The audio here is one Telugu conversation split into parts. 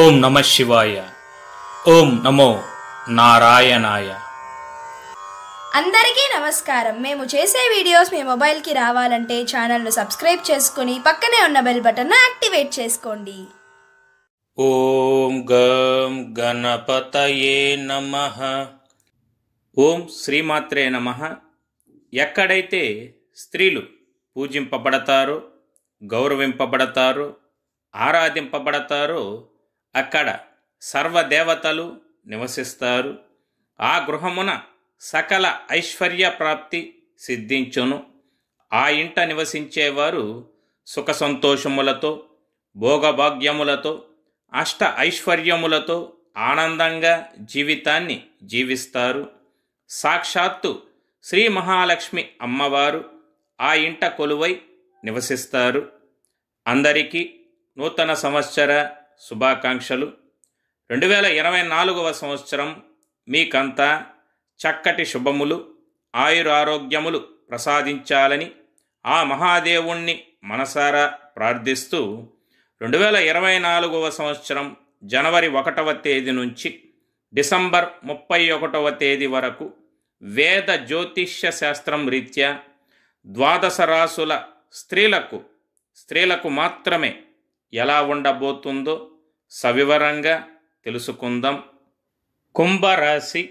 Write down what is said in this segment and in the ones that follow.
ఓం నమ శివాయ ఓం నమో నారాయణాయ అందరికీ నమస్కారం మేము చేసే వీడియోస్ మీ మొబైల్కి రావాలంటే ఛానల్ను సబ్స్క్రైబ్ చేసుకుని పక్కనే ఉన్న బెల్ బటన్ను యాక్టివేట్ చేసుకోండి ఓం గం గణపతయే నమ ఓం శ్రీమాత్రే నమ ఎక్కడైతే స్త్రీలు పూజింపబడతారో గౌరవింపబడతారో ఆరాధింపబడతారో అక్కడ సర్వదేవతలు నివసిస్తారు ఆ గృహమున సకల ఐశ్వర్య ప్రాప్తి సిద్ధించును ఆ ఇంట నివసించేవారు సుఖ సంతోషములతో భోగభాగ్యములతో అష్ట ఐశ్వర్యములతో ఆనందంగా జీవితాన్ని జీవిస్తారు సాక్షాత్తు శ్రీ మహాలక్ష్మి అమ్మవారు ఆ ఇంట కొలువై నివసిస్తారు అందరికీ నూతన సంవత్సర శుభాకాంక్షలు రెండు వేల ఇరవై నాలుగవ సంవత్సరం మీకంతా చక్కటి శుభములు ఆయురారోగ్యములు ప్రసాదించాలని ఆ మహాదేవుణ్ణి మనసారా ప్రార్థిస్తూ రెండు వేల ఇరవై నాలుగవ సంవత్సరం జనవరి ఒకటవ తేదీ నుంచి డిసెంబర్ ముప్పై ఒకటవ తేదీ వరకు వేద జ్యోతిష్య శాస్త్రం రీత్యా ద్వాదశ రాసుల స్త్రీలకు స్త్రీలకు మాత్రమే ఎలా ఉండబోతుందో సవివరంగా తెలుసుకుందాం కుంభరాశి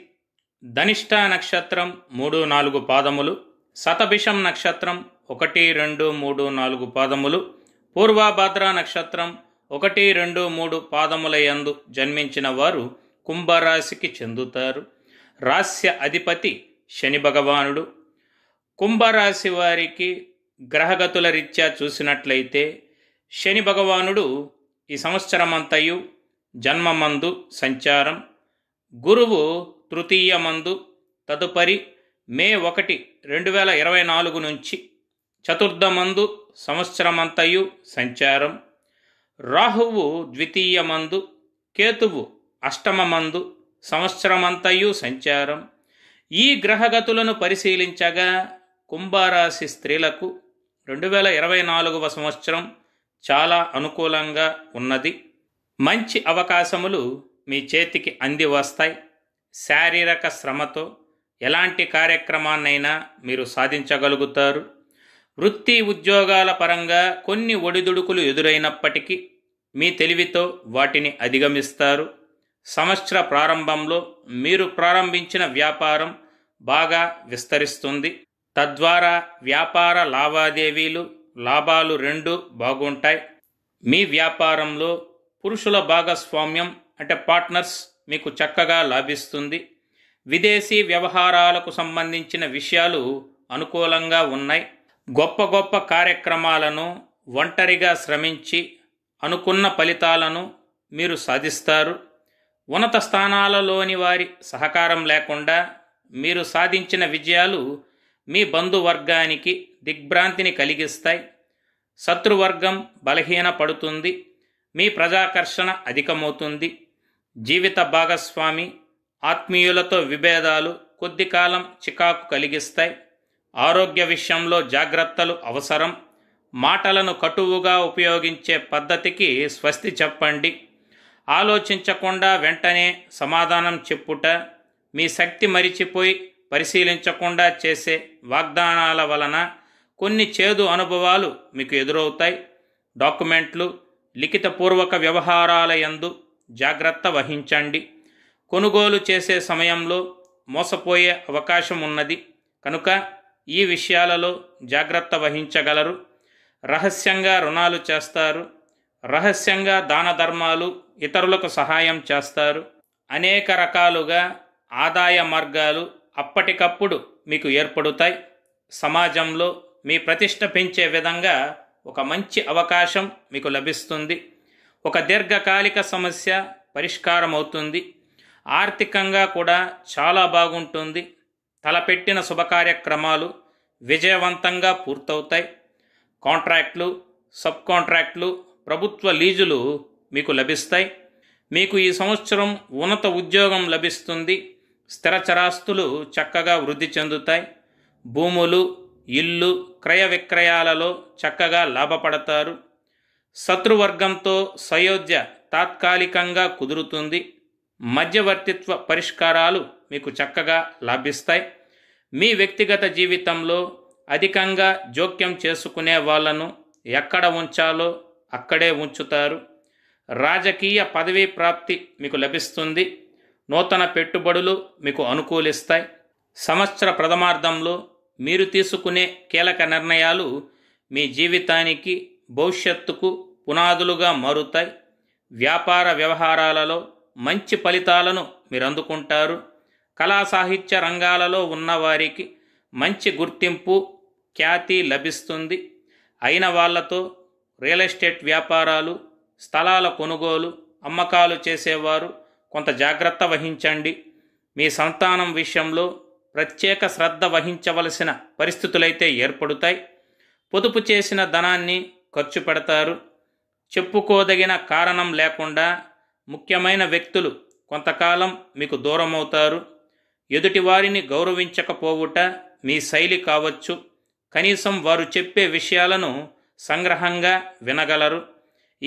ధనిష్ట నక్షత్రం మూడు నాలుగు పాదములు శతభిషం నక్షత్రం ఒకటి రెండు మూడు నాలుగు పాదములు పూర్వభద్ర నక్షత్రం ఒకటి రెండు మూడు పాదముల యందు జన్మించిన వారు కుంభరాశికి చెందుతారు రాస్య అధిపతి శని భగవానుడు కుంభరాశి వారికి గ్రహగతుల రీత్యా చూసినట్లయితే శని భగవానుడు ఈ సంవత్సరమంతయు జన్మమందు సంచారం గురువు తృతీయ మందు తదుపరి మే ఒకటి రెండు వేల ఇరవై నాలుగు నుంచి చతుర్థమందు సంవత్సరమంతయు సంచారం రాహువు ద్వితీయ మందు కేతువు అష్టమ మందు సంవత్సరమంతయు సంచారం ఈ గ్రహగతులను పరిశీలించగా కుంభరాశి స్త్రీలకు రెండు వేల ఇరవై నాలుగవ సంవత్సరం చాలా అనుకూలంగా ఉన్నది మంచి అవకాశములు మీ చేతికి అంది వస్తాయి శారీరక శ్రమతో ఎలాంటి కార్యక్రమాన్నైనా మీరు సాధించగలుగుతారు వృత్తి ఉద్యోగాల పరంగా కొన్ని ఒడిదుడుకులు ఎదురైనప్పటికీ మీ తెలివితో వాటిని అధిగమిస్తారు సంవత్సర ప్రారంభంలో మీరు ప్రారంభించిన వ్యాపారం బాగా విస్తరిస్తుంది తద్వారా వ్యాపార లావాదేవీలు లాభాలు రెండు బాగుంటాయి మీ వ్యాపారంలో పురుషుల భాగస్వామ్యం అంటే పార్ట్నర్స్ మీకు చక్కగా లాభిస్తుంది విదేశీ వ్యవహారాలకు సంబంధించిన విషయాలు అనుకూలంగా ఉన్నాయి గొప్ప గొప్ప కార్యక్రమాలను ఒంటరిగా శ్రమించి అనుకున్న ఫలితాలను మీరు సాధిస్తారు ఉన్నత స్థానాలలోని వారి సహకారం లేకుండా మీరు సాధించిన విజయాలు మీ బంధువర్గానికి దిగ్భ్రాంతిని కలిగిస్తాయి శత్రువర్గం బలహీనపడుతుంది మీ ప్రజాకర్షణ అధికమవుతుంది జీవిత భాగస్వామి ఆత్మీయులతో విభేదాలు కొద్ది కాలం చికాకు కలిగిస్తాయి ఆరోగ్య విషయంలో జాగ్రత్తలు అవసరం మాటలను కటువుగా ఉపయోగించే పద్ధతికి స్వస్తి చెప్పండి ఆలోచించకుండా వెంటనే సమాధానం చెప్పుట మీ శక్తి మరిచిపోయి పరిశీలించకుండా చేసే వాగ్దానాల వలన కొన్ని చేదు అనుభవాలు మీకు ఎదురవుతాయి డాక్యుమెంట్లు లిఖితపూర్వక వ్యవహారాల యందు జాగ్రత్త వహించండి కొనుగోలు చేసే సమయంలో మోసపోయే అవకాశం ఉన్నది కనుక ఈ విషయాలలో జాగ్రత్త వహించగలరు రహస్యంగా రుణాలు చేస్తారు రహస్యంగా దాన ధర్మాలు ఇతరులకు సహాయం చేస్తారు అనేక రకాలుగా ఆదాయ మార్గాలు అప్పటికప్పుడు మీకు ఏర్పడుతాయి సమాజంలో మీ ప్రతిష్ట పెంచే విధంగా ఒక మంచి అవకాశం మీకు లభిస్తుంది ఒక దీర్ఘకాలిక సమస్య పరిష్కారం అవుతుంది ఆర్థికంగా కూడా చాలా బాగుంటుంది తలపెట్టిన శుభకార్యక్రమాలు విజయవంతంగా పూర్తవుతాయి కాంట్రాక్ట్లు సబ్ కాంట్రాక్ట్లు ప్రభుత్వ లీజులు మీకు లభిస్తాయి మీకు ఈ సంవత్సరం ఉన్నత ఉద్యోగం లభిస్తుంది స్థిర చరాస్తులు చక్కగా వృద్ధి చెందుతాయి భూములు ఇల్లు క్రయ విక్రయాలలో చక్కగా లాభపడతారు శత్రువర్గంతో సయోధ్య తాత్కాలికంగా కుదురుతుంది మధ్యవర్తిత్వ పరిష్కారాలు మీకు చక్కగా లభిస్తాయి మీ వ్యక్తిగత జీవితంలో అధికంగా జోక్యం చేసుకునే వాళ్లను ఎక్కడ ఉంచాలో అక్కడే ఉంచుతారు రాజకీయ పదవీ ప్రాప్తి మీకు లభిస్తుంది నూతన పెట్టుబడులు మీకు అనుకూలిస్తాయి సంవత్సర ప్రథమార్థంలో మీరు తీసుకునే కీలక నిర్ణయాలు మీ జీవితానికి భవిష్యత్తుకు పునాదులుగా మారుతాయి వ్యాపార వ్యవహారాలలో మంచి ఫలితాలను మీరు అందుకుంటారు కళా సాహిత్య రంగాలలో ఉన్నవారికి మంచి గుర్తింపు ఖ్యాతి లభిస్తుంది అయిన వాళ్లతో రియల్ ఎస్టేట్ వ్యాపారాలు స్థలాల కొనుగోలు అమ్మకాలు చేసేవారు కొంత జాగ్రత్త వహించండి మీ సంతానం విషయంలో ప్రత్యేక శ్రద్ధ వహించవలసిన పరిస్థితులైతే ఏర్పడుతాయి పొదుపు చేసిన ధనాన్ని ఖర్చు పెడతారు చెప్పుకోదగిన కారణం లేకుండా ముఖ్యమైన వ్యక్తులు కొంతకాలం మీకు దూరమవుతారు ఎదుటివారిని గౌరవించకపోవుట మీ శైలి కావచ్చు కనీసం వారు చెప్పే విషయాలను సంగ్రహంగా వినగలరు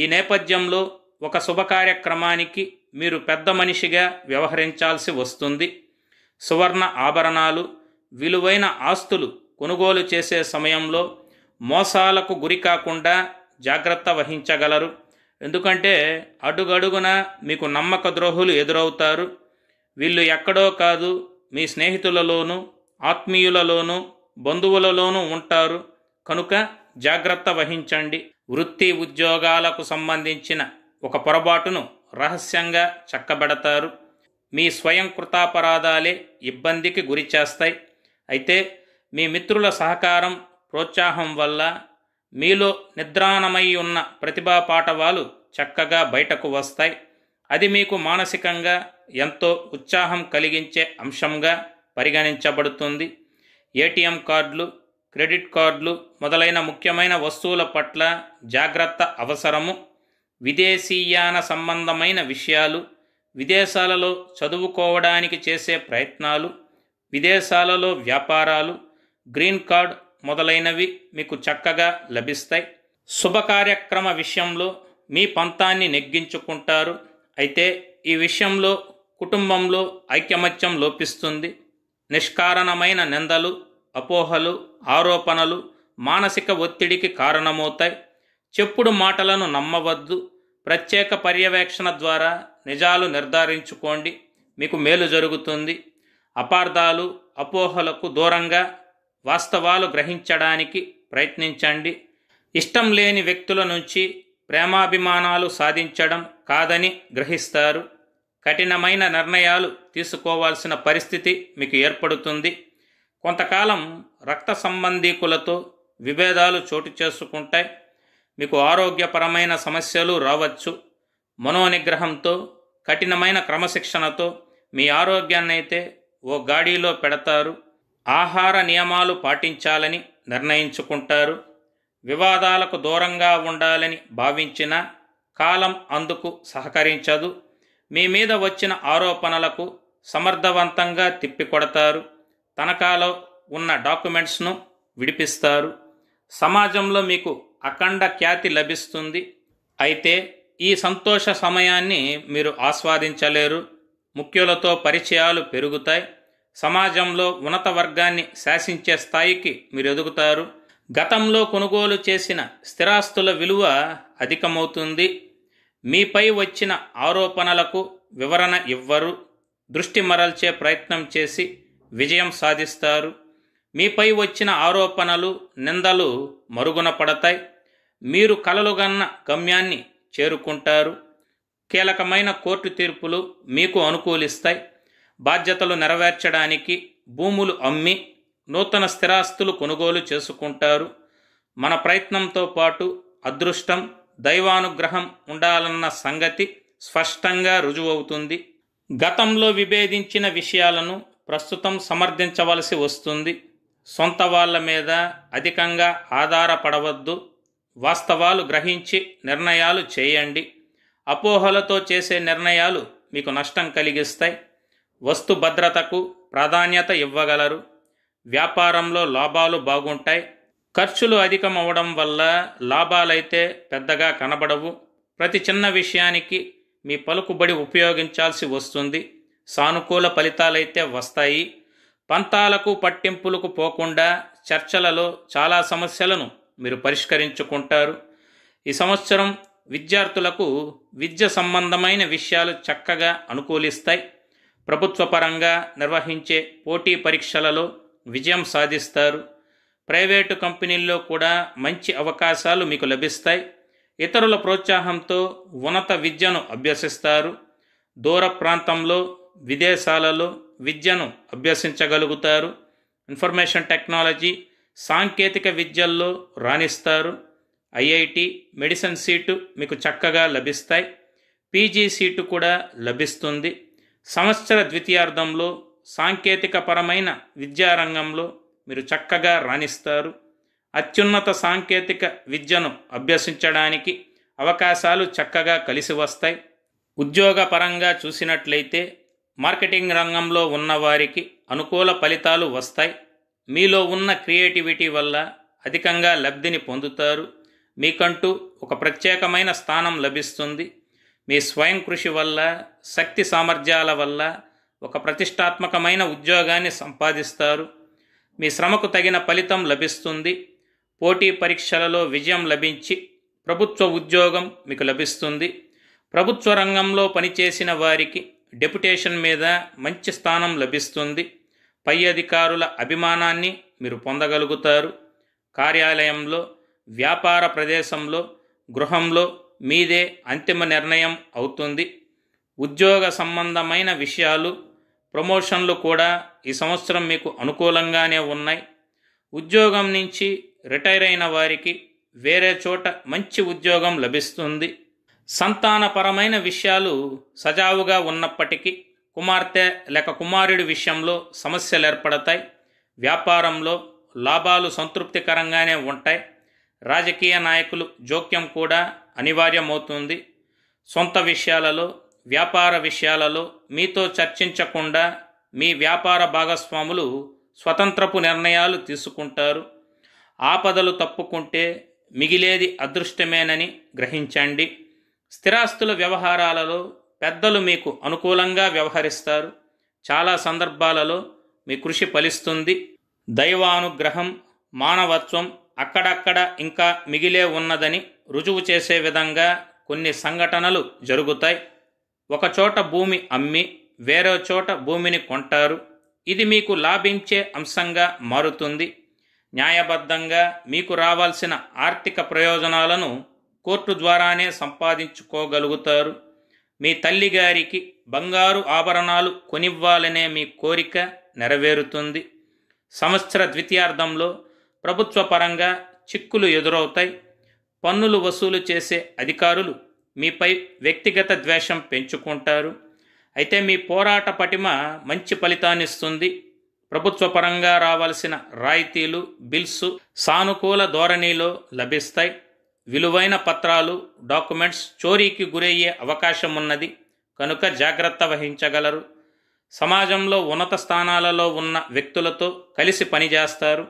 ఈ నేపథ్యంలో ఒక శుభకార్యక్రమానికి మీరు పెద్ద మనిషిగా వ్యవహరించాల్సి వస్తుంది సువర్ణ ఆభరణాలు విలువైన ఆస్తులు కొనుగోలు చేసే సమయంలో మోసాలకు గురి కాకుండా జాగ్రత్త వహించగలరు ఎందుకంటే అడుగడుగున మీకు నమ్మక ద్రోహులు ఎదురవుతారు వీళ్ళు ఎక్కడో కాదు మీ స్నేహితులలోనూ ఆత్మీయులలోనూ బంధువులలోనూ ఉంటారు కనుక జాగ్రత్త వహించండి వృత్తి ఉద్యోగాలకు సంబంధించిన ఒక పొరపాటును రహస్యంగా చక్కబెడతారు మీ స్వయం కృతాపరాధాలే ఇబ్బందికి గురి చేస్తాయి అయితే మీ మిత్రుల సహకారం ప్రోత్సాహం వల్ల మీలో నిద్రాణమై ఉన్న ప్రతిభా పాఠవాలు చక్కగా బయటకు వస్తాయి అది మీకు మానసికంగా ఎంతో ఉత్సాహం కలిగించే అంశంగా పరిగణించబడుతుంది ఏటీఎం కార్డులు క్రెడిట్ కార్డులు మొదలైన ముఖ్యమైన వస్తువుల పట్ల జాగ్రత్త అవసరము విదేశీయాన సంబంధమైన విషయాలు విదేశాలలో చదువుకోవడానికి చేసే ప్రయత్నాలు విదేశాలలో వ్యాపారాలు గ్రీన్ కార్డ్ మొదలైనవి మీకు చక్కగా లభిస్తాయి శుభకార్యక్రమ విషయంలో మీ పంతాన్ని నెగ్గించుకుంటారు అయితే ఈ విషయంలో కుటుంబంలో ఐకమత్యం లోపిస్తుంది నిష్కారణమైన నిందలు అపోహలు ఆరోపణలు మానసిక ఒత్తిడికి కారణమవుతాయి చెప్పుడు మాటలను నమ్మవద్దు ప్రత్యేక పర్యవేక్షణ ద్వారా నిజాలు నిర్ధారించుకోండి మీకు మేలు జరుగుతుంది అపార్థాలు అపోహలకు దూరంగా వాస్తవాలు గ్రహించడానికి ప్రయత్నించండి ఇష్టం లేని వ్యక్తుల నుంచి ప్రేమాభిమానాలు సాధించడం కాదని గ్రహిస్తారు కఠినమైన నిర్ణయాలు తీసుకోవాల్సిన పరిస్థితి మీకు ఏర్పడుతుంది కొంతకాలం రక్త సంబంధీకులతో విభేదాలు చోటు చేసుకుంటాయి మీకు ఆరోగ్యపరమైన సమస్యలు రావచ్చు మనోనిగ్రహంతో కఠినమైన క్రమశిక్షణతో మీ ఆరోగ్యాన్నైతే ఓ గాడిలో పెడతారు ఆహార నియమాలు పాటించాలని నిర్ణయించుకుంటారు వివాదాలకు దూరంగా ఉండాలని భావించిన కాలం అందుకు సహకరించదు మీ మీద వచ్చిన ఆరోపణలకు సమర్థవంతంగా తిప్పికొడతారు తనఖాలో ఉన్న డాక్యుమెంట్స్ను విడిపిస్తారు సమాజంలో మీకు అఖండ ఖ్యాతి లభిస్తుంది అయితే ఈ సంతోష సమయాన్ని మీరు ఆస్వాదించలేరు ముఖ్యులతో పరిచయాలు పెరుగుతాయి సమాజంలో ఉన్నత వర్గాన్ని శాసించే స్థాయికి మీరు ఎదుగుతారు గతంలో కొనుగోలు చేసిన స్థిరాస్తుల విలువ అధికమవుతుంది మీపై వచ్చిన ఆరోపణలకు వివరణ ఇవ్వరు దృష్టి మరల్చే ప్రయత్నం చేసి విజయం సాధిస్తారు మీపై వచ్చిన ఆరోపణలు నిందలు మరుగున పడతాయి మీరు కలలుగన్న గమ్యాన్ని చేరుకుంటారు కీలకమైన కోర్టు తీర్పులు మీకు అనుకూలిస్తాయి బాధ్యతలు నెరవేర్చడానికి భూములు అమ్మి నూతన స్థిరాస్తులు కొనుగోలు చేసుకుంటారు మన ప్రయత్నంతో పాటు అదృష్టం దైవానుగ్రహం ఉండాలన్న సంగతి స్పష్టంగా రుజువవుతుంది గతంలో విభేదించిన విషయాలను ప్రస్తుతం సమర్థించవలసి వస్తుంది సొంత వాళ్ళ మీద అధికంగా ఆధారపడవద్దు వాస్తవాలు గ్రహించి నిర్ణయాలు చేయండి అపోహలతో చేసే నిర్ణయాలు మీకు నష్టం కలిగిస్తాయి వస్తు భద్రతకు ప్రాధాన్యత ఇవ్వగలరు వ్యాపారంలో లాభాలు బాగుంటాయి ఖర్చులు అధికమవడం వల్ల లాభాలైతే పెద్దగా కనబడవు ప్రతి చిన్న విషయానికి మీ పలుకుబడి ఉపయోగించాల్సి వస్తుంది సానుకూల ఫలితాలైతే వస్తాయి పంతాలకు పట్టింపులకు పోకుండా చర్చలలో చాలా సమస్యలను మీరు పరిష్కరించుకుంటారు ఈ సంవత్సరం విద్యార్థులకు విద్య సంబంధమైన విషయాలు చక్కగా అనుకూలిస్తాయి ప్రభుత్వ పరంగా నిర్వహించే పోటీ పరీక్షలలో విజయం సాధిస్తారు ప్రైవేటు కంపెనీల్లో కూడా మంచి అవకాశాలు మీకు లభిస్తాయి ఇతరుల ప్రోత్సాహంతో ఉన్నత విద్యను అభ్యసిస్తారు దూర ప్రాంతంలో విదేశాలలో విద్యను అభ్యసించగలుగుతారు ఇన్ఫర్మేషన్ టెక్నాలజీ సాంకేతిక విద్యల్లో రాణిస్తారు ఐఐటి మెడిసిన్ సీటు మీకు చక్కగా లభిస్తాయి పీజీ సీటు కూడా లభిస్తుంది సంవత్సర ద్వితీయార్థంలో సాంకేతికపరమైన విద్యారంగంలో మీరు చక్కగా రాణిస్తారు అత్యున్నత సాంకేతిక విద్యను అభ్యసించడానికి అవకాశాలు చక్కగా కలిసి వస్తాయి ఉద్యోగపరంగా చూసినట్లయితే మార్కెటింగ్ రంగంలో ఉన్నవారికి అనుకూల ఫలితాలు వస్తాయి మీలో ఉన్న క్రియేటివిటీ వల్ల అధికంగా లబ్ధిని పొందుతారు మీకంటూ ఒక ప్రత్యేకమైన స్థానం లభిస్తుంది మీ స్వయం కృషి వల్ల శక్తి సామర్థ్యాల వల్ల ఒక ప్రతిష్టాత్మకమైన ఉద్యోగాన్ని సంపాదిస్తారు మీ శ్రమకు తగిన ఫలితం లభిస్తుంది పోటీ పరీక్షలలో విజయం లభించి ప్రభుత్వ ఉద్యోగం మీకు లభిస్తుంది ప్రభుత్వ రంగంలో పనిచేసిన వారికి డెప్యుటేషన్ మీద మంచి స్థానం లభిస్తుంది పై అధికారుల అభిమానాన్ని మీరు పొందగలుగుతారు కార్యాలయంలో వ్యాపార ప్రదేశంలో గృహంలో మీదే అంతిమ నిర్ణయం అవుతుంది ఉద్యోగ సంబంధమైన విషయాలు ప్రమోషన్లు కూడా ఈ సంవత్సరం మీకు అనుకూలంగానే ఉన్నాయి ఉద్యోగం నుంచి రిటైర్ అయిన వారికి వేరే చోట మంచి ఉద్యోగం లభిస్తుంది సంతానపరమైన విషయాలు సజావుగా ఉన్నప్పటికీ కుమార్తె లేక కుమారుడి విషయంలో సమస్యలు ఏర్పడతాయి వ్యాపారంలో లాభాలు సంతృప్తికరంగానే ఉంటాయి రాజకీయ నాయకులు జోక్యం కూడా అనివార్యమవుతుంది సొంత విషయాలలో వ్యాపార విషయాలలో మీతో చర్చించకుండా మీ వ్యాపార భాగస్వాములు స్వతంత్రపు నిర్ణయాలు తీసుకుంటారు ఆపదలు తప్పుకుంటే మిగిలేది అదృష్టమేనని గ్రహించండి స్థిరాస్తుల వ్యవహారాలలో పెద్దలు మీకు అనుకూలంగా వ్యవహరిస్తారు చాలా సందర్భాలలో మీ కృషి ఫలిస్తుంది దైవానుగ్రహం మానవత్వం అక్కడక్కడ ఇంకా మిగిలే ఉన్నదని రుజువు చేసే విధంగా కొన్ని సంఘటనలు జరుగుతాయి ఒకచోట భూమి అమ్మి వేరే చోట భూమిని కొంటారు ఇది మీకు లాభించే అంశంగా మారుతుంది న్యాయబద్ధంగా మీకు రావాల్సిన ఆర్థిక ప్రయోజనాలను కోర్టు ద్వారానే సంపాదించుకోగలుగుతారు మీ తల్లిగారికి బంగారు ఆభరణాలు కొనివ్వాలనే మీ కోరిక నెరవేరుతుంది సంవత్సర ద్వితీయార్థంలో ప్రభుత్వ పరంగా చిక్కులు ఎదురవుతాయి పన్నులు వసూలు చేసే అధికారులు మీపై వ్యక్తిగత ద్వేషం పెంచుకుంటారు అయితే మీ పోరాట పటిమ మంచి ఫలితాన్నిస్తుంది ప్రభుత్వ పరంగా రావాల్సిన రాయితీలు బిల్సు సానుకూల ధోరణిలో లభిస్తాయి విలువైన పత్రాలు డాక్యుమెంట్స్ చోరీకి గురయ్యే అవకాశం ఉన్నది కనుక జాగ్రత్త వహించగలరు సమాజంలో ఉన్నత స్థానాలలో ఉన్న వ్యక్తులతో కలిసి పనిచేస్తారు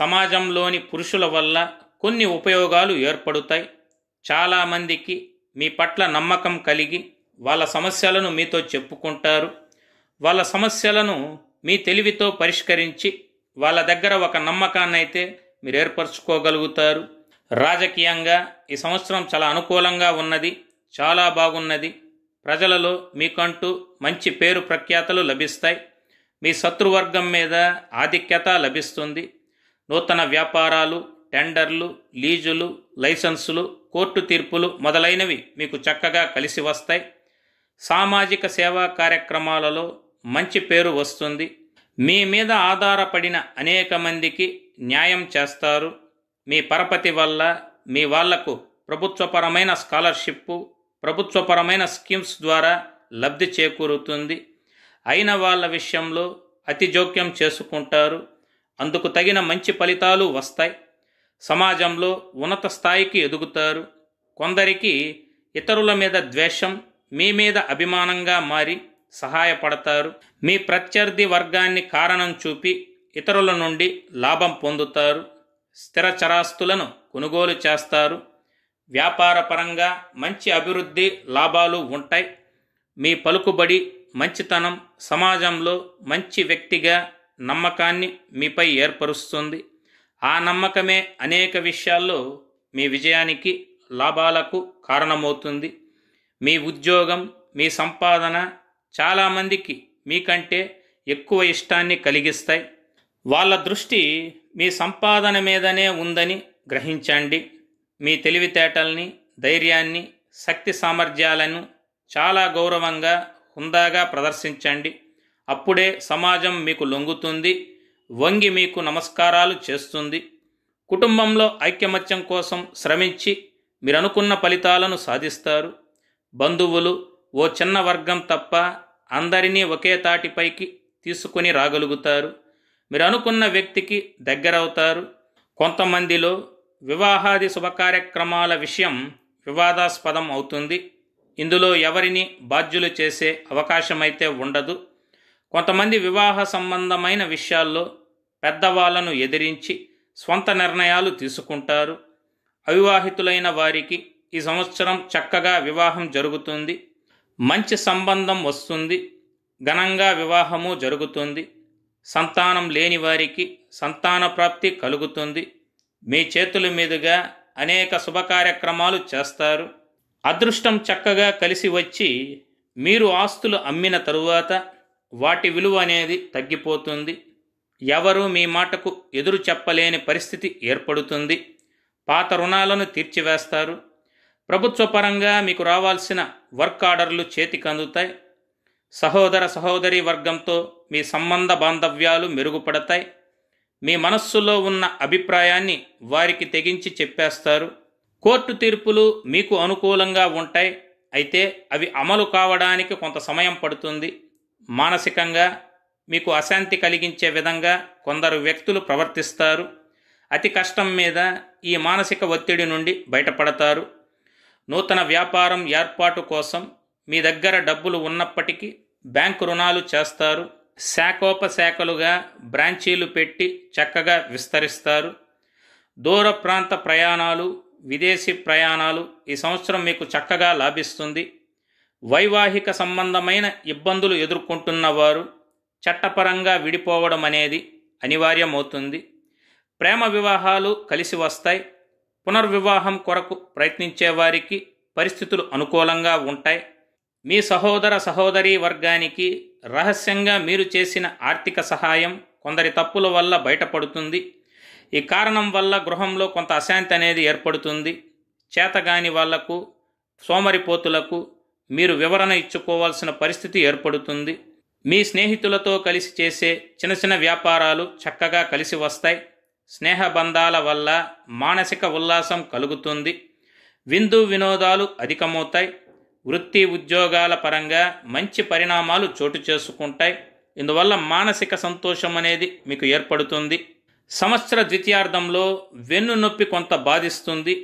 సమాజంలోని పురుషుల వల్ల కొన్ని ఉపయోగాలు ఏర్పడుతాయి చాలామందికి మీ పట్ల నమ్మకం కలిగి వాళ్ళ సమస్యలను మీతో చెప్పుకుంటారు వాళ్ళ సమస్యలను మీ తెలివితో పరిష్కరించి వాళ్ళ దగ్గర ఒక నమ్మకాన్నైతే మీరు ఏర్పరచుకోగలుగుతారు రాజకీయంగా ఈ సంవత్సరం చాలా అనుకూలంగా ఉన్నది చాలా బాగున్నది ప్రజలలో మీకంటూ మంచి పేరు ప్రఖ్యాతలు లభిస్తాయి మీ శత్రువర్గం మీద ఆధిక్యత లభిస్తుంది నూతన వ్యాపారాలు టెండర్లు లీజులు లైసెన్సులు కోర్టు తీర్పులు మొదలైనవి మీకు చక్కగా కలిసి వస్తాయి సామాజిక సేవా కార్యక్రమాలలో మంచి పేరు వస్తుంది మీ మీద ఆధారపడిన అనేక మందికి న్యాయం చేస్తారు మీ పరపతి వల్ల మీ వాళ్లకు ప్రభుత్వపరమైన స్కాలర్షిప్పు ప్రభుత్వపరమైన స్కీమ్స్ ద్వారా లబ్ధి చేకూరుతుంది అయిన వాళ్ళ విషయంలో అతి జోక్యం చేసుకుంటారు అందుకు తగిన మంచి ఫలితాలు వస్తాయి సమాజంలో ఉన్నత స్థాయికి ఎదుగుతారు కొందరికి ఇతరుల మీద ద్వేషం మీ మీద అభిమానంగా మారి సహాయపడతారు మీ ప్రత్యర్థి వర్గాన్ని కారణం చూపి ఇతరుల నుండి లాభం పొందుతారు స్థిర చరాస్తులను కొనుగోలు చేస్తారు వ్యాపారపరంగా మంచి అభివృద్ధి లాభాలు ఉంటాయి మీ పలుకుబడి మంచితనం సమాజంలో మంచి వ్యక్తిగా నమ్మకాన్ని మీపై ఏర్పరుస్తుంది ఆ నమ్మకమే అనేక విషయాల్లో మీ విజయానికి లాభాలకు కారణమవుతుంది మీ ఉద్యోగం మీ సంపాదన చాలామందికి మీకంటే ఎక్కువ ఇష్టాన్ని కలిగిస్తాయి వాళ్ళ దృష్టి మీ సంపాదన మీదనే ఉందని గ్రహించండి మీ తెలివితేటల్ని ధైర్యాన్ని శక్తి సామర్థ్యాలను చాలా గౌరవంగా హుందాగా ప్రదర్శించండి అప్పుడే సమాజం మీకు లొంగుతుంది వంగి మీకు నమస్కారాలు చేస్తుంది కుటుంబంలో ఐక్యమత్యం కోసం శ్రమించి మీరనుకున్న ఫలితాలను సాధిస్తారు బంధువులు ఓ చిన్న వర్గం తప్ప అందరినీ ఒకే తాటిపైకి తీసుకుని రాగలుగుతారు మీరు అనుకున్న వ్యక్తికి దగ్గరవుతారు కొంతమందిలో వివాహాది శుభకార్యక్రమాల విషయం వివాదాస్పదం అవుతుంది ఇందులో ఎవరిని బాధ్యులు చేసే అవకాశమైతే ఉండదు కొంతమంది వివాహ సంబంధమైన విషయాల్లో పెద్దవాళ్లను ఎదిరించి స్వంత నిర్ణయాలు తీసుకుంటారు అవివాహితులైన వారికి ఈ సంవత్సరం చక్కగా వివాహం జరుగుతుంది మంచి సంబంధం వస్తుంది ఘనంగా వివాహము జరుగుతుంది సంతానం లేని వారికి సంతాన ప్రాప్తి కలుగుతుంది మీ చేతుల మీదుగా అనేక శుభకార్యక్రమాలు చేస్తారు అదృష్టం చక్కగా కలిసి వచ్చి మీరు ఆస్తులు అమ్మిన తరువాత వాటి విలువ అనేది తగ్గిపోతుంది ఎవరు మీ మాటకు ఎదురు చెప్పలేని పరిస్థితి ఏర్పడుతుంది పాత రుణాలను తీర్చివేస్తారు ప్రభుత్వ పరంగా మీకు రావాల్సిన వర్క్ ఆర్డర్లు చేతికందుతాయి సహోదర సహోదరి వర్గంతో మీ సంబంధ బాంధవ్యాలు మెరుగుపడతాయి మీ మనస్సులో ఉన్న అభిప్రాయాన్ని వారికి తెగించి చెప్పేస్తారు కోర్టు తీర్పులు మీకు అనుకూలంగా ఉంటాయి అయితే అవి అమలు కావడానికి కొంత సమయం పడుతుంది మానసికంగా మీకు అశాంతి కలిగించే విధంగా కొందరు వ్యక్తులు ప్రవర్తిస్తారు అతి కష్టం మీద ఈ మానసిక ఒత్తిడి నుండి బయటపడతారు నూతన వ్యాపారం ఏర్పాటు కోసం మీ దగ్గర డబ్బులు ఉన్నప్పటికీ బ్యాంకు రుణాలు చేస్తారు శాఖోపశాఖలుగా బ్రాంచీలు పెట్టి చక్కగా విస్తరిస్తారు దూర ప్రాంత ప్రయాణాలు విదేశీ ప్రయాణాలు ఈ సంవత్సరం మీకు చక్కగా లాభిస్తుంది వైవాహిక సంబంధమైన ఇబ్బందులు ఎదుర్కొంటున్నవారు చట్టపరంగా విడిపోవడం అనేది అనివార్యమవుతుంది ప్రేమ వివాహాలు కలిసి వస్తాయి పునర్వివాహం కొరకు ప్రయత్నించే వారికి పరిస్థితులు అనుకూలంగా ఉంటాయి మీ సహోదర సహోదరీ వర్గానికి రహస్యంగా మీరు చేసిన ఆర్థిక సహాయం కొందరి తప్పుల వల్ల బయటపడుతుంది ఈ కారణం వల్ల గృహంలో కొంత అశాంతి అనేది ఏర్పడుతుంది చేతగాని వాళ్లకు సోమరిపోతులకు మీరు వివరణ ఇచ్చుకోవాల్సిన పరిస్థితి ఏర్పడుతుంది మీ స్నేహితులతో కలిసి చేసే చిన్న చిన్న వ్యాపారాలు చక్కగా కలిసి వస్తాయి స్నేహబంధాల వల్ల మానసిక ఉల్లాసం కలుగుతుంది విందు వినోదాలు అధికమవుతాయి వృత్తి ఉద్యోగాల పరంగా మంచి పరిణామాలు చోటు చేసుకుంటాయి ఇందువల్ల మానసిక సంతోషం అనేది మీకు ఏర్పడుతుంది సంవత్సర ద్వితీయార్థంలో వెన్ను నొప్పి కొంత బాధిస్తుంది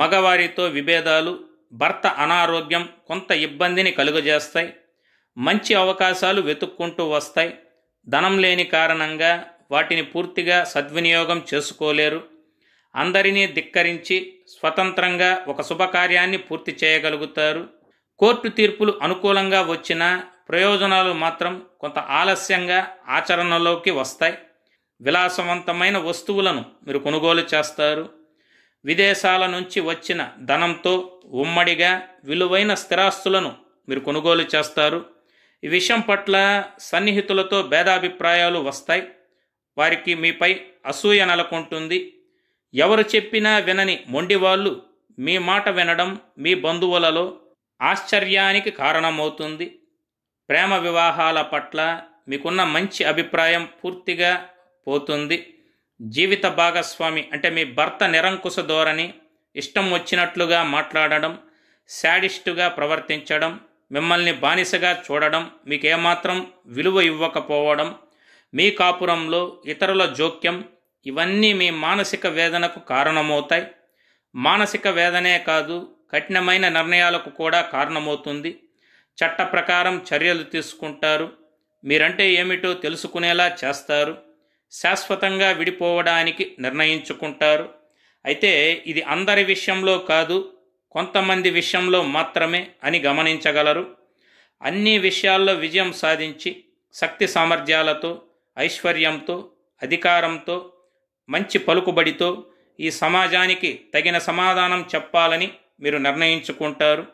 మగవారితో విభేదాలు భర్త అనారోగ్యం కొంత ఇబ్బందిని కలుగజేస్తాయి మంచి అవకాశాలు వెతుక్కుంటూ వస్తాయి ధనం లేని కారణంగా వాటిని పూర్తిగా సద్వినియోగం చేసుకోలేరు అందరినీ ధిక్కరించి స్వతంత్రంగా ఒక శుభకార్యాన్ని పూర్తి చేయగలుగుతారు కోర్టు తీర్పులు అనుకూలంగా వచ్చిన ప్రయోజనాలు మాత్రం కొంత ఆలస్యంగా ఆచరణలోకి వస్తాయి విలాసవంతమైన వస్తువులను మీరు కొనుగోలు చేస్తారు విదేశాల నుంచి వచ్చిన ధనంతో ఉమ్మడిగా విలువైన స్థిరాస్తులను మీరు కొనుగోలు చేస్తారు ఈ విషయం పట్ల సన్నిహితులతో భేదాభిప్రాయాలు వస్తాయి వారికి మీపై అసూయ నెలకొంటుంది ఎవరు చెప్పినా వినని మొండివాళ్ళు మీ మాట వినడం మీ బంధువులలో ఆశ్చర్యానికి కారణమవుతుంది ప్రేమ వివాహాల పట్ల మీకున్న మంచి అభిప్రాయం పూర్తిగా పోతుంది జీవిత భాగస్వామి అంటే మీ భర్త నిరంకుశ ధోరణి ఇష్టం వచ్చినట్లుగా మాట్లాడడం శాడిస్టుగా ప్రవర్తించడం మిమ్మల్ని బానిసగా చూడడం మీకేమాత్రం విలువ ఇవ్వకపోవడం మీ కాపురంలో ఇతరుల జోక్యం ఇవన్నీ మీ మానసిక వేదనకు కారణమవుతాయి మానసిక వేదనే కాదు కఠినమైన నిర్ణయాలకు కూడా కారణమవుతుంది చట్ట ప్రకారం చర్యలు తీసుకుంటారు మీరంటే ఏమిటో తెలుసుకునేలా చేస్తారు శాశ్వతంగా విడిపోవడానికి నిర్ణయించుకుంటారు అయితే ఇది అందరి విషయంలో కాదు కొంతమంది విషయంలో మాత్రమే అని గమనించగలరు అన్ని విషయాల్లో విజయం సాధించి శక్తి సామర్థ్యాలతో ఐశ్వర్యంతో అధికారంతో మంచి పలుకుబడితో ఈ సమాజానికి తగిన సమాధానం చెప్పాలని మీరు నిర్ణయించుకుంటారు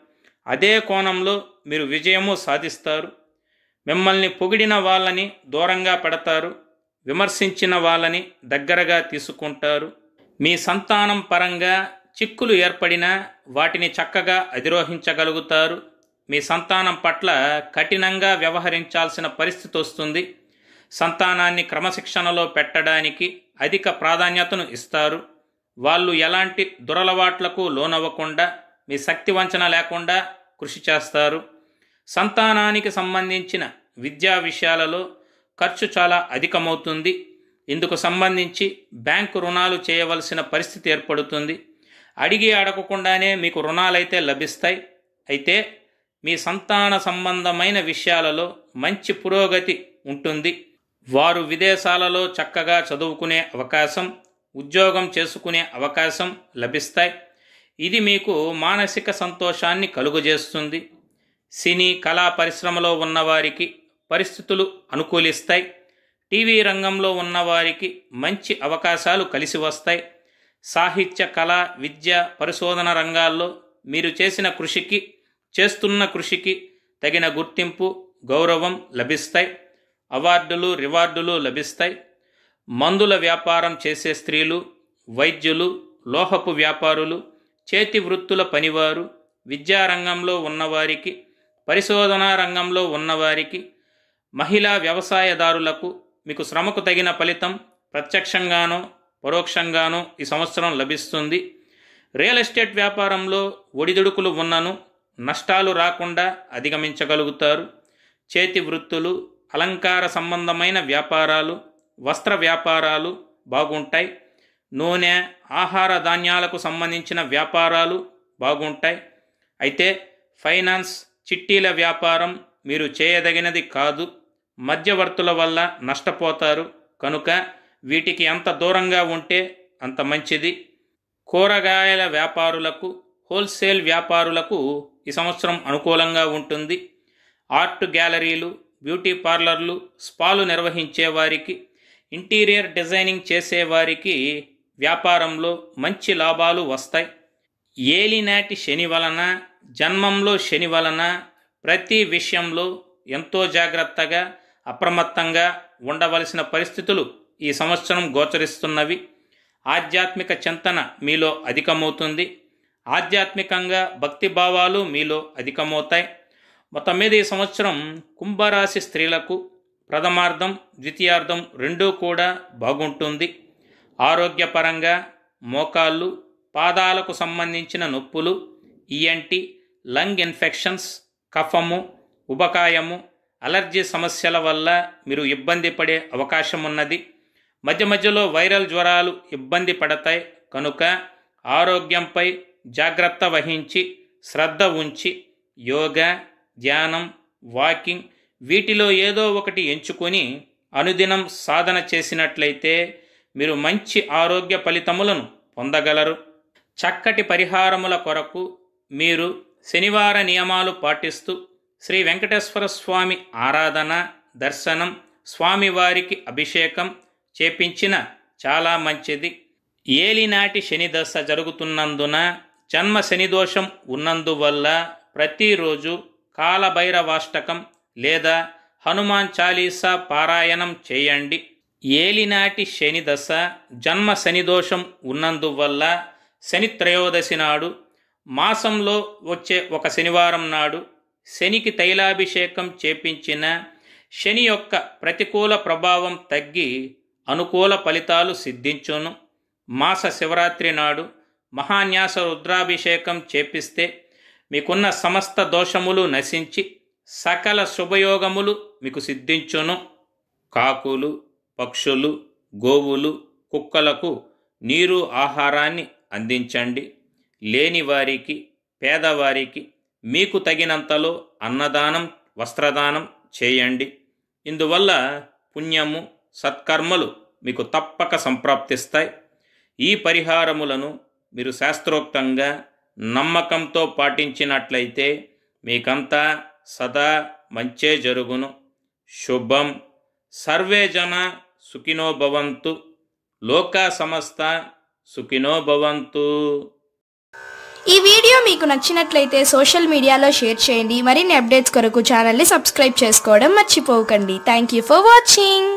అదే కోణంలో మీరు విజయము సాధిస్తారు మిమ్మల్ని పొగిడిన వాళ్ళని దూరంగా పెడతారు విమర్శించిన వాళ్ళని దగ్గరగా తీసుకుంటారు మీ సంతానం పరంగా చిక్కులు ఏర్పడినా వాటిని చక్కగా అధిరోహించగలుగుతారు మీ సంతానం పట్ల కఠినంగా వ్యవహరించాల్సిన పరిస్థితి వస్తుంది సంతానాన్ని క్రమశిక్షణలో పెట్టడానికి అధిక ప్రాధాన్యతను ఇస్తారు వాళ్ళు ఎలాంటి దురలవాట్లకు లోనవ్వకుండా మీ శక్తి వంచన లేకుండా కృషి చేస్తారు సంతానానికి సంబంధించిన విద్యా విషయాలలో ఖర్చు చాలా అధికమవుతుంది ఇందుకు సంబంధించి బ్యాంకు రుణాలు చేయవలసిన పరిస్థితి ఏర్పడుతుంది అడిగి అడగకుండానే మీకు రుణాలైతే లభిస్తాయి అయితే మీ సంతాన సంబంధమైన విషయాలలో మంచి పురోగతి ఉంటుంది వారు విదేశాలలో చక్కగా చదువుకునే అవకాశం ఉద్యోగం చేసుకునే అవకాశం లభిస్తాయి ఇది మీకు మానసిక సంతోషాన్ని కలుగజేస్తుంది సినీ కళా పరిశ్రమలో ఉన్నవారికి పరిస్థితులు అనుకూలిస్తాయి టీవీ రంగంలో ఉన్నవారికి మంచి అవకాశాలు కలిసి వస్తాయి సాహిత్య కళ విద్య పరిశోధన రంగాల్లో మీరు చేసిన కృషికి చేస్తున్న కృషికి తగిన గుర్తింపు గౌరవం లభిస్తాయి అవార్డులు రివార్డులు లభిస్తాయి మందుల వ్యాపారం చేసే స్త్రీలు వైద్యులు లోహపు వ్యాపారులు చేతి వృత్తుల పనివారు విద్యారంగంలో ఉన్నవారికి పరిశోధనా రంగంలో ఉన్నవారికి మహిళా వ్యవసాయదారులకు మీకు శ్రమకు తగిన ఫలితం ప్రత్యక్షంగానో పరోక్షంగానో ఈ సంవత్సరం లభిస్తుంది రియల్ ఎస్టేట్ వ్యాపారంలో ఒడిదుడుకులు ఉన్నను నష్టాలు రాకుండా అధిగమించగలుగుతారు చేతి వృత్తులు అలంకార సంబంధమైన వ్యాపారాలు వస్త్ర వ్యాపారాలు బాగుంటాయి నూనె ఆహార ధాన్యాలకు సంబంధించిన వ్యాపారాలు బాగుంటాయి అయితే ఫైనాన్స్ చిట్టీల వ్యాపారం మీరు చేయదగినది కాదు మధ్యవర్తుల వల్ల నష్టపోతారు కనుక వీటికి ఎంత దూరంగా ఉంటే అంత మంచిది కూరగాయల వ్యాపారులకు హోల్సేల్ వ్యాపారులకు ఈ సంవత్సరం అనుకూలంగా ఉంటుంది ఆర్ట్ గ్యాలరీలు బ్యూటీ పార్లర్లు స్పాలు నిర్వహించే వారికి ఇంటీరియర్ డిజైనింగ్ చేసేవారికి వ్యాపారంలో మంచి లాభాలు వస్తాయి ఏలినాటి శని వలన జన్మంలో శని వలన ప్రతి విషయంలో ఎంతో జాగ్రత్తగా అప్రమత్తంగా ఉండవలసిన పరిస్థితులు ఈ సంవత్సరం గోచరిస్తున్నవి ఆధ్యాత్మిక చింతన మీలో అధికమవుతుంది ఆధ్యాత్మికంగా భక్తిభావాలు మీలో అధికమవుతాయి మొత్తం మీద ఈ సంవత్సరం కుంభరాశి స్త్రీలకు ప్రథమార్థం ద్వితీయార్థం రెండూ కూడా బాగుంటుంది ఆరోగ్యపరంగా మోకాళ్ళు పాదాలకు సంబంధించిన నొప్పులు ఈఎన్టీ e లంగ్ ఇన్ఫెక్షన్స్ కఫము ఉబకాయము అలర్జీ సమస్యల వల్ల మీరు ఇబ్బంది పడే అవకాశం ఉన్నది మధ్య మధ్యలో వైరల్ జ్వరాలు ఇబ్బంది పడతాయి కనుక ఆరోగ్యంపై జాగ్రత్త వహించి శ్రద్ధ ఉంచి యోగా ధ్యానం వాకింగ్ వీటిలో ఏదో ఒకటి ఎంచుకొని అనుదినం సాధన చేసినట్లయితే మీరు మంచి ఆరోగ్య ఫలితములను పొందగలరు చక్కటి పరిహారముల కొరకు మీరు శనివార నియమాలు పాటిస్తూ శ్రీ వెంకటేశ్వర స్వామి ఆరాధన దర్శనం స్వామివారికి అభిషేకం చేపించిన చాలా మంచిది ఏలినాటి శని దశ జరుగుతున్నందున జన్మ శనిదోషం ఉన్నందువల్ల ప్రతిరోజు కాలభైరవాష్టకం లేదా హనుమాన్ చాలీసా పారాయణం చేయండి ఏలినాటి శని దశ జన్మ శనిదోషం ఉన్నందువల్ల శని త్రయోదశి నాడు మాసంలో వచ్చే ఒక శనివారం నాడు శనికి తైలాభిషేకం చేపించిన శని యొక్క ప్రతికూల ప్రభావం తగ్గి అనుకూల ఫలితాలు సిద్ధించును మాస శివరాత్రి నాడు మహాన్యాస రుద్రాభిషేకం చేపిస్తే మీకున్న సమస్త దోషములు నశించి సకల శుభయోగములు మీకు సిద్ధించును కాకులు పక్షులు గోవులు కుక్కలకు నీరు ఆహారాన్ని అందించండి లేని వారికి పేదవారికి మీకు తగినంతలో అన్నదానం వస్త్రదానం చేయండి ఇందువల్ల పుణ్యము సత్కర్మలు మీకు తప్పక సంప్రాప్తిస్తాయి ఈ పరిహారములను మీరు శాస్త్రోక్తంగా నమ్మకంతో పాటించినట్లయితే మీకంతా సదా మంచే జరుగును శుభం సర్వే జన సుఖినో భవంతు లోకా సమస్త సుఖినో భవంతు ఈ వీడియో మీకు నచ్చినట్లయితే సోషల్ మీడియాలో షేర్ చేయండి మరిన్ని అప్డేట్స్ కొరకు ఛానల్ని సబ్స్క్రైబ్ చేసుకోవడం మర్చిపోకండి థ్యాంక్ యూ ఫర్ వాచింగ్